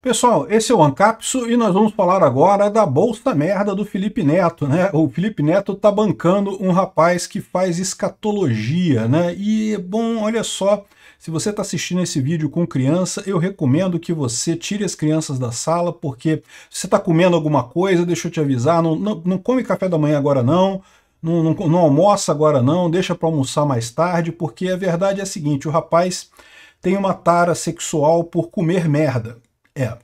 Pessoal, esse é o Ancapso e nós vamos falar agora da bolsa merda do Felipe Neto, né? O Felipe Neto tá bancando um rapaz que faz escatologia, né? E, bom, olha só, se você está assistindo esse vídeo com criança, eu recomendo que você tire as crianças da sala, porque se você está comendo alguma coisa, deixa eu te avisar, não, não, não come café da manhã agora não, não, não, não almoça agora não, deixa para almoçar mais tarde, porque a verdade é a seguinte, o rapaz tem uma tara sexual por comer merda. É,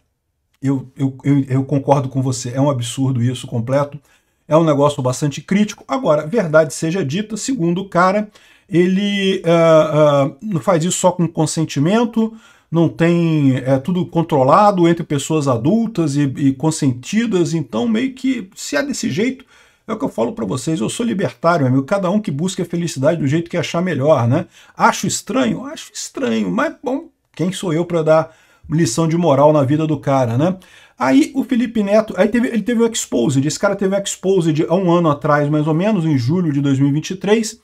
eu, eu, eu, eu concordo com você, é um absurdo isso completo, é um negócio bastante crítico. Agora, verdade seja dita, segundo o cara, ele uh, uh, não faz isso só com consentimento, não tem é tudo controlado entre pessoas adultas e, e, consentidas, então meio que se é desse jeito, é o que eu falo para vocês, eu sou libertário, amigo, cada um que busca a felicidade do jeito que achar melhor, né? Acho estranho? Acho estranho, mas bom, quem sou eu para dar lição de moral na vida do cara, né? Aí o Felipe Neto, aí teve, ele teve o Exposed, esse cara teve o Exposed há um ano atrás, mais ou menos, em julho de 2023,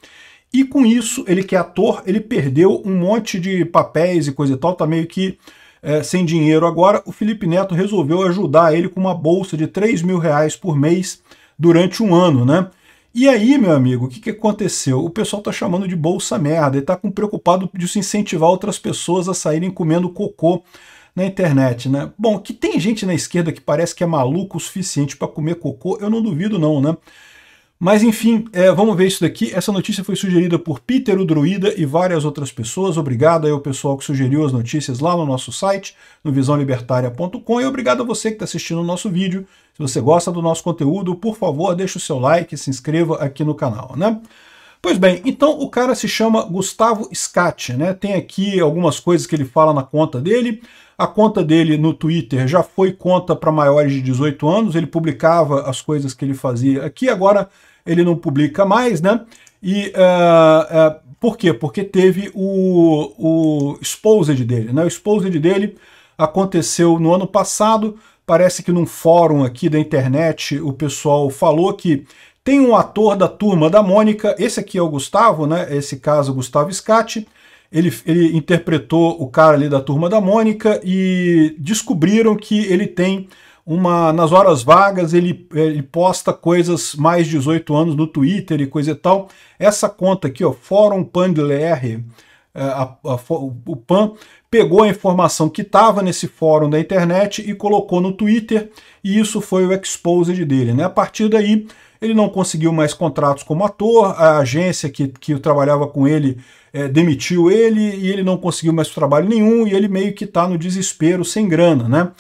e com isso, ele que é ator, ele perdeu um monte de papéis e coisa e tal, tá meio que é, sem dinheiro agora. O Felipe Neto resolveu ajudar ele com uma bolsa de 3 mil reais por mês durante um ano, né? E aí, meu amigo, o que, que aconteceu? O pessoal tá chamando de bolsa merda e tá com, preocupado de se incentivar outras pessoas a saírem comendo cocô na internet, né? Bom, que tem gente na esquerda que parece que é maluco o suficiente para comer cocô, eu não duvido não, né? Mas enfim, é, vamos ver isso daqui. Essa notícia foi sugerida por Peter o Druida e várias outras pessoas. Obrigado aí ao pessoal que sugeriu as notícias lá no nosso site, no visãolibertaria.com. E obrigado a você que está assistindo o nosso vídeo. Se você gosta do nosso conteúdo, por favor, deixe o seu like e se inscreva aqui no canal, né? Pois bem, então o cara se chama Gustavo Scat, né? Tem aqui algumas coisas que ele fala na conta dele. A conta dele no Twitter já foi conta para maiores de 18 anos, ele publicava as coisas que ele fazia aqui, agora ele não publica mais, né? E uh, uh, por quê? Porque teve o, o exposed dele, né? O exposed dele aconteceu no ano passado, parece que num fórum aqui da internet o pessoal falou que tem um ator da turma da Mônica, esse aqui é o Gustavo, né? Esse caso, Gustavo Scatti. Ele, ele interpretou o cara ali da turma da Mônica e descobriram que ele tem uma nas horas vagas ele, ele posta coisas mais 18 anos no Twitter e coisa e tal. Essa conta aqui, ó, Fórum Pandler, eh, a, a, o PAN pegou a informação que estava nesse fórum da internet e colocou no Twitter, e isso foi o exposed dele. Né? A partir daí, ele não conseguiu mais contratos como ator, a agência que, que trabalhava com ele é, demitiu ele, e ele não conseguiu mais trabalho nenhum, e ele meio que está no desespero, sem grana. né?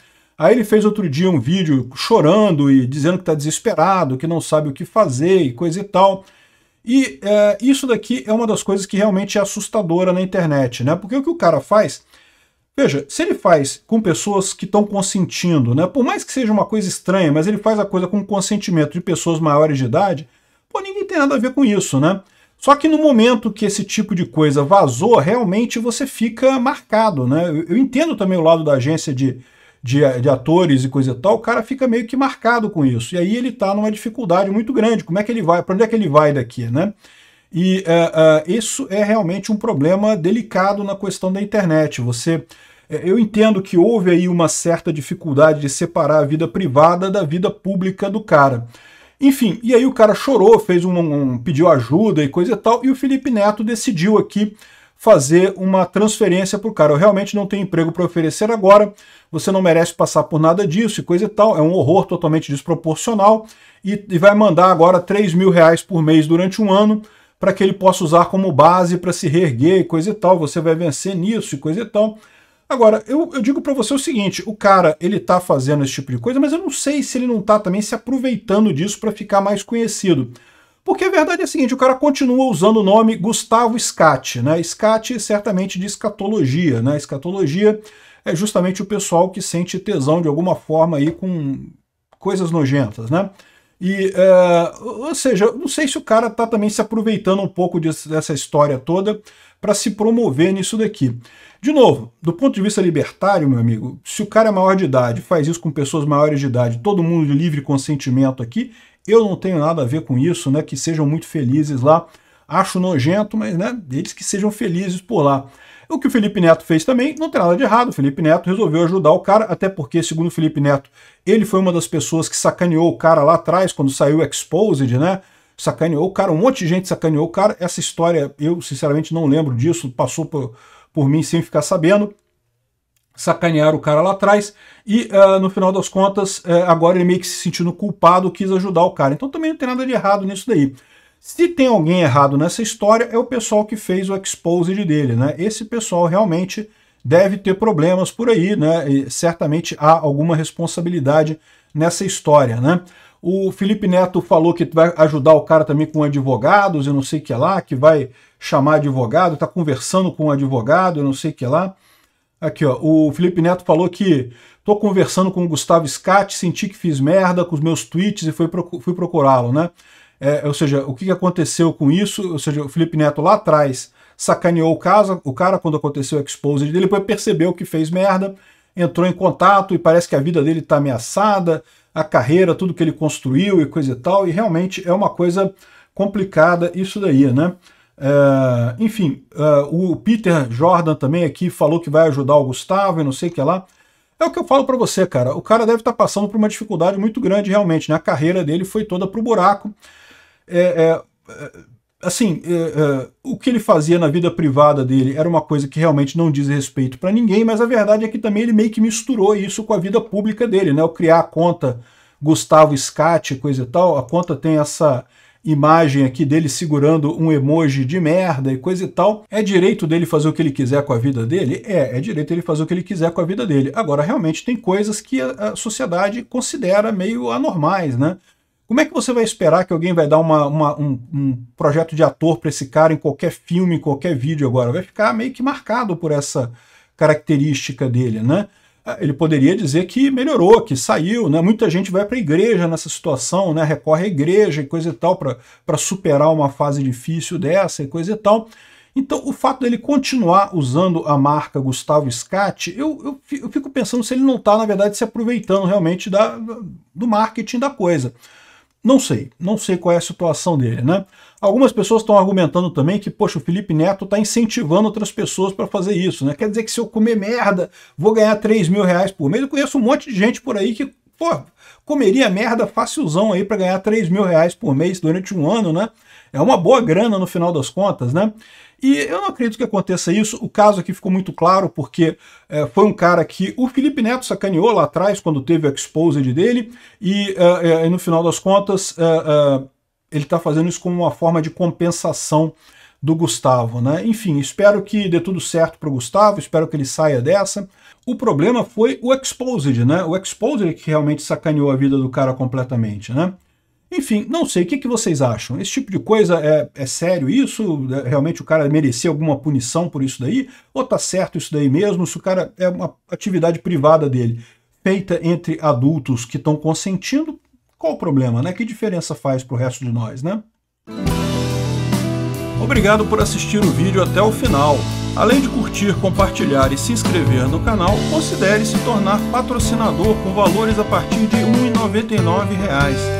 Aí ele fez outro dia um vídeo chorando e dizendo que está desesperado, que não sabe o que fazer e coisa e tal. E é, isso daqui é uma das coisas que realmente é assustadora na internet, né? Porque o que o cara faz, veja, se ele faz com pessoas que estão consentindo, né? Por mais que seja uma coisa estranha, mas ele faz a coisa com consentimento de pessoas maiores de idade, pô, ninguém tem nada a ver com isso, né? Só que no momento que esse tipo de coisa vazou, realmente você fica marcado, né? Eu, eu entendo também o lado da agência de de, de atores e coisa e tal, o cara fica meio que marcado com isso. E aí ele está numa dificuldade muito grande. Como é que ele vai? Para onde é que ele vai daqui, né? E uh, uh, isso é realmente um problema delicado na questão da internet. Você, é, eu entendo que houve aí uma certa dificuldade de separar a vida privada da vida pública do cara. Enfim, e aí o cara chorou, fez um, um pediu ajuda e coisa e tal, e o Felipe Neto decidiu aqui fazer uma transferência para o cara. Eu realmente não tenho emprego para oferecer agora, você não merece passar por nada disso e coisa e tal. É um horror totalmente desproporcional e, e vai mandar agora 3 mil reais por mês durante um ano para que ele possa usar como base para se reerguer e coisa e tal. Você vai vencer nisso e coisa e tal. Agora, eu, eu digo para você o seguinte, o cara, ele está fazendo esse tipo de coisa, mas eu não sei se ele não está também se aproveitando disso para ficar mais conhecido. Porque a verdade é a seguinte, o cara continua usando o nome Gustavo Scat, né? Scat certamente de escatologia, né? Escatologia é justamente o pessoal que sente tesão de alguma forma aí com coisas nojentas, né? E, uh, ou seja, não sei se o cara tá também se aproveitando um pouco dessa história toda para se promover nisso daqui. De novo, do ponto de vista libertário, meu amigo, se o cara é maior de idade, faz isso com pessoas maiores de idade, todo mundo de livre consentimento aqui, eu não tenho nada a ver com isso, né? Que sejam muito felizes lá. Acho nojento, mas né, eles que sejam felizes por lá. O que o Felipe Neto fez também não tem nada de errado. O Felipe Neto resolveu ajudar o cara, até porque, segundo o Felipe Neto, ele foi uma das pessoas que sacaneou o cara lá atrás, quando saiu Exposed, né? Sacaneou o cara, um monte de gente sacaneou o cara. Essa história, eu sinceramente não lembro disso, passou por, por mim sem ficar sabendo sacanearam o cara lá atrás e uh, no final das contas uh, agora ele meio que se sentindo culpado quis ajudar o cara. Então também não tem nada de errado nisso daí. Se tem alguém errado nessa história, é o pessoal que fez o exposed dele, né? Esse pessoal realmente deve ter problemas por aí, né? E certamente há alguma responsabilidade nessa história, né? O Felipe Neto falou que vai ajudar o cara também com advogados, eu não sei o que lá, que vai chamar advogado, está conversando com um advogado, eu não sei o que lá. Aqui, ó, o Felipe Neto falou que tô conversando com o Gustavo Scatti, senti que fiz merda com os meus tweets e fui, fui procurá-lo, né? É, ou seja, o que aconteceu com isso? Ou seja, o Felipe Neto lá atrás sacaneou o, caso, o cara quando aconteceu o expose dele, depois percebeu que fez merda, entrou em contato e parece que a vida dele está ameaçada, a carreira, tudo que ele construiu e coisa e tal, e realmente é uma coisa complicada isso daí, né? É, enfim, é, o Peter Jordan também aqui falou que vai ajudar o Gustavo e não sei o que lá. É o que eu falo para você, cara. O cara deve estar tá passando por uma dificuldade muito grande realmente, né? A carreira dele foi toda pro buraco. É, é, é, assim, é, é, o que ele fazia na vida privada dele era uma coisa que realmente não diz respeito para ninguém, mas a verdade é que também ele meio que misturou isso com a vida pública dele, né? o criar a conta Gustavo Scatti, coisa e tal, a conta tem essa imagem aqui dele segurando um emoji de merda e coisa e tal. É direito dele fazer o que ele quiser com a vida dele? É, é direito ele fazer o que ele quiser com a vida dele. Agora, realmente tem coisas que a sociedade considera meio anormais, né? Como é que você vai esperar que alguém vai dar uma, uma, um, um, projeto de ator para esse cara em qualquer filme, em qualquer vídeo agora? Vai ficar meio que marcado por essa característica dele, né? Ah, ele poderia dizer que melhorou, que saiu, né? Muita gente vai para a igreja nessa situação, né? Recorre à igreja e coisa e tal para superar uma fase difícil dessa e coisa e tal. Então, o fato dele continuar usando a marca Gustavo Scat, eu, eu, eu fico pensando se ele não está, na verdade, se aproveitando realmente da, do marketing da coisa. Não sei, não sei qual é a situação dele, né? Algumas pessoas estão argumentando também que, poxa, o Felipe Neto está incentivando outras pessoas para fazer isso, né? Quer dizer que se eu comer merda, vou ganhar 3 mil reais por mês. Eu conheço um monte de gente por aí que, pô, comeria merda facilzão aí para ganhar 3 mil reais por mês durante um ano, né? É uma boa grana no final das contas, né? E eu não acredito que aconteça isso. O caso aqui ficou muito claro porque é, foi um cara que o Felipe Neto sacaneou lá atrás quando teve a exposed dele e, é, é, no final das contas é, ele está fazendo isso como uma forma de compensação do Gustavo, né? Enfim, espero que dê tudo certo para o Gustavo, espero que ele saia dessa. O problema foi o Exposed, né? O Exposed que realmente sacaneou a vida do cara completamente, né? Enfim, não sei, o que, que vocês acham? Esse tipo de coisa é, é sério isso? É, realmente o cara merecia alguma punição por isso daí? Ou tá certo isso daí mesmo? Se o cara é uma atividade privada dele, feita entre adultos que estão consentindo, qual o problema, né? Que diferença faz pro resto de nós, né? Obrigado por assistir o vídeo até o final. Além de curtir, compartilhar e se inscrever no canal, considere se tornar patrocinador com valores a partir de R$ 1,99